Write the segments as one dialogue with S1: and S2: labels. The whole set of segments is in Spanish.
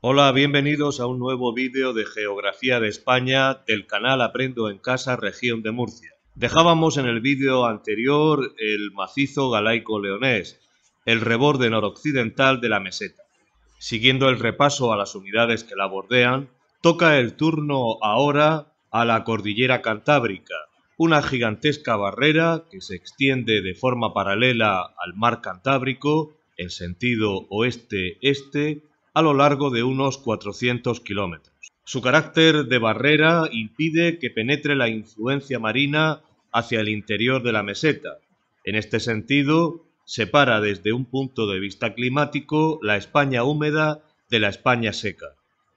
S1: Hola, bienvenidos a un nuevo vídeo de Geografía de España del canal Aprendo en Casa, Región de Murcia. Dejábamos en el vídeo anterior el macizo galaico-leonés, el reborde noroccidental de la meseta. Siguiendo el repaso a las unidades que la bordean, toca el turno ahora a la cordillera Cantábrica, una gigantesca barrera que se extiende de forma paralela al mar Cantábrico en sentido oeste-este a lo largo de unos 400 kilómetros. Su carácter de barrera impide que penetre la influencia marina hacia el interior de la meseta. En este sentido, separa desde un punto de vista climático la España húmeda de la España seca.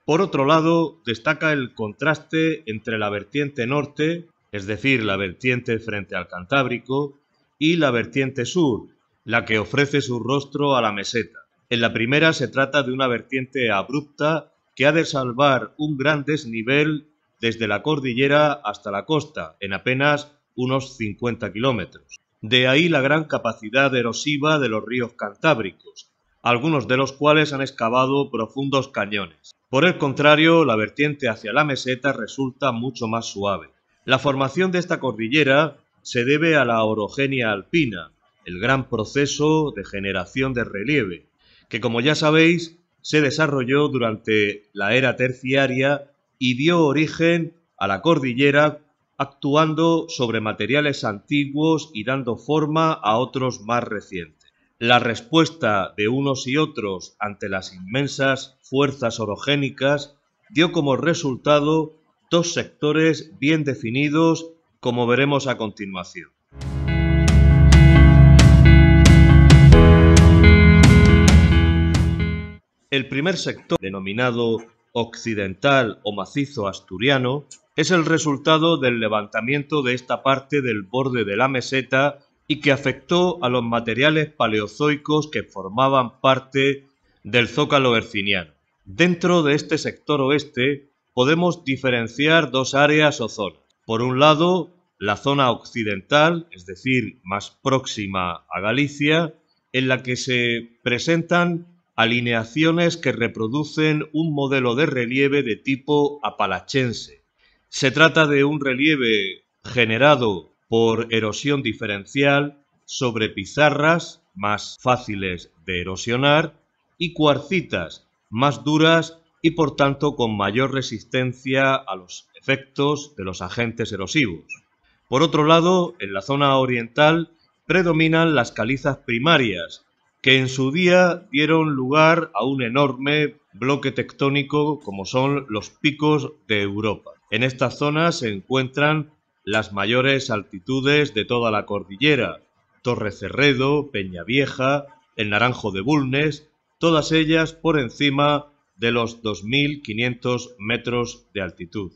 S1: Por otro lado, destaca el contraste entre la vertiente norte, es decir, la vertiente frente al Cantábrico, y la vertiente sur, la que ofrece su rostro a la meseta. En la primera se trata de una vertiente abrupta que ha de salvar un gran desnivel desde la cordillera hasta la costa, en apenas unos 50 kilómetros. De ahí la gran capacidad erosiva de los ríos cantábricos, algunos de los cuales han excavado profundos cañones. Por el contrario, la vertiente hacia la meseta resulta mucho más suave. La formación de esta cordillera se debe a la orogenia alpina, el gran proceso de generación de relieve, que como ya sabéis se desarrolló durante la era terciaria y dio origen a la cordillera actuando sobre materiales antiguos y dando forma a otros más recientes la respuesta de unos y otros ante las inmensas fuerzas orogénicas dio como resultado dos sectores bien definidos, como veremos a continuación. El primer sector, denominado occidental o macizo asturiano, es el resultado del levantamiento de esta parte del borde de la meseta y que afectó a los materiales paleozoicos que formaban parte del zócalo herciniano. Dentro de este sector oeste podemos diferenciar dos áreas o zonas. Por un lado, la zona occidental, es decir, más próxima a Galicia, en la que se presentan alineaciones que reproducen un modelo de relieve de tipo apalachense. Se trata de un relieve generado por erosión diferencial sobre pizarras más fáciles de erosionar y cuarcitas más duras y por tanto con mayor resistencia a los efectos de los agentes erosivos. Por otro lado, en la zona oriental predominan las calizas primarias, que en su día dieron lugar a un enorme bloque tectónico como son los picos de Europa. En estas zonas se encuentran las mayores altitudes de toda la cordillera, Peña Vieja, el Naranjo de Bulnes, todas ellas por encima de los 2.500 metros de altitud.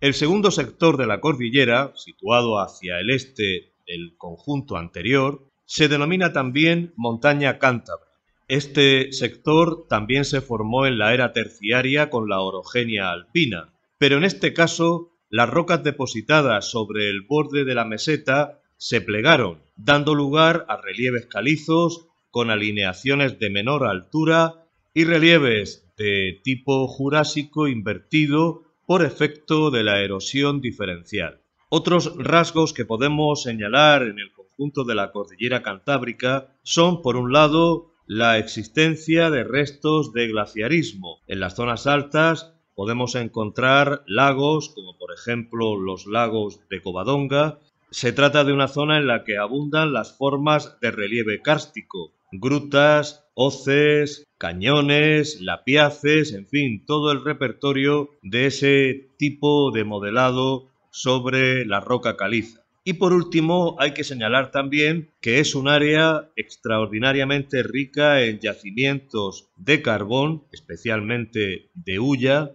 S1: El segundo sector de la cordillera, situado hacia el este el conjunto anterior, se denomina también montaña cántabra. Este sector también se formó en la era terciaria con la orogenia alpina, pero en este caso las rocas depositadas sobre el borde de la meseta se plegaron, dando lugar a relieves calizos con alineaciones de menor altura y relieves de tipo jurásico invertido por efecto de la erosión diferencial. Otros rasgos que podemos señalar en el conjunto de la cordillera cantábrica son, por un lado, la existencia de restos de glaciarismo. En las zonas altas podemos encontrar lagos ejemplo los lagos de Covadonga, se trata de una zona en la que abundan las formas de relieve cárstico, grutas, hoces, cañones, lapiaces, en fin, todo el repertorio de ese tipo de modelado sobre la roca caliza. Y por último, hay que señalar también que es un área extraordinariamente rica en yacimientos de carbón, especialmente de hulla,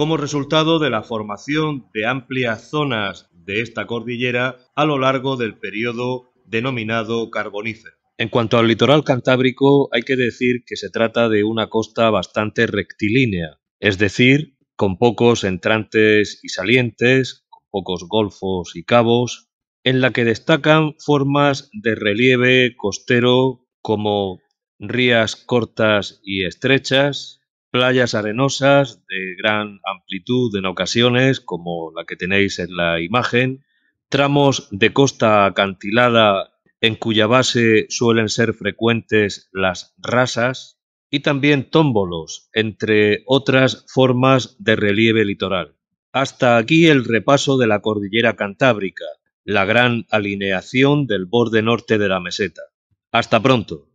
S1: como resultado de la formación de amplias zonas de esta cordillera a lo largo del periodo denominado Carbonífero. En cuanto al litoral cantábrico, hay que decir que se trata de una costa bastante rectilínea, es decir, con pocos entrantes y salientes, con pocos golfos y cabos, en la que destacan formas de relieve costero como rías cortas y estrechas, Playas arenosas de gran amplitud en ocasiones, como la que tenéis en la imagen, tramos de costa acantilada en cuya base suelen ser frecuentes las rasas, y también tómbolos, entre otras formas de relieve litoral. Hasta aquí el repaso de la cordillera cantábrica, la gran alineación del borde norte de la meseta. Hasta pronto.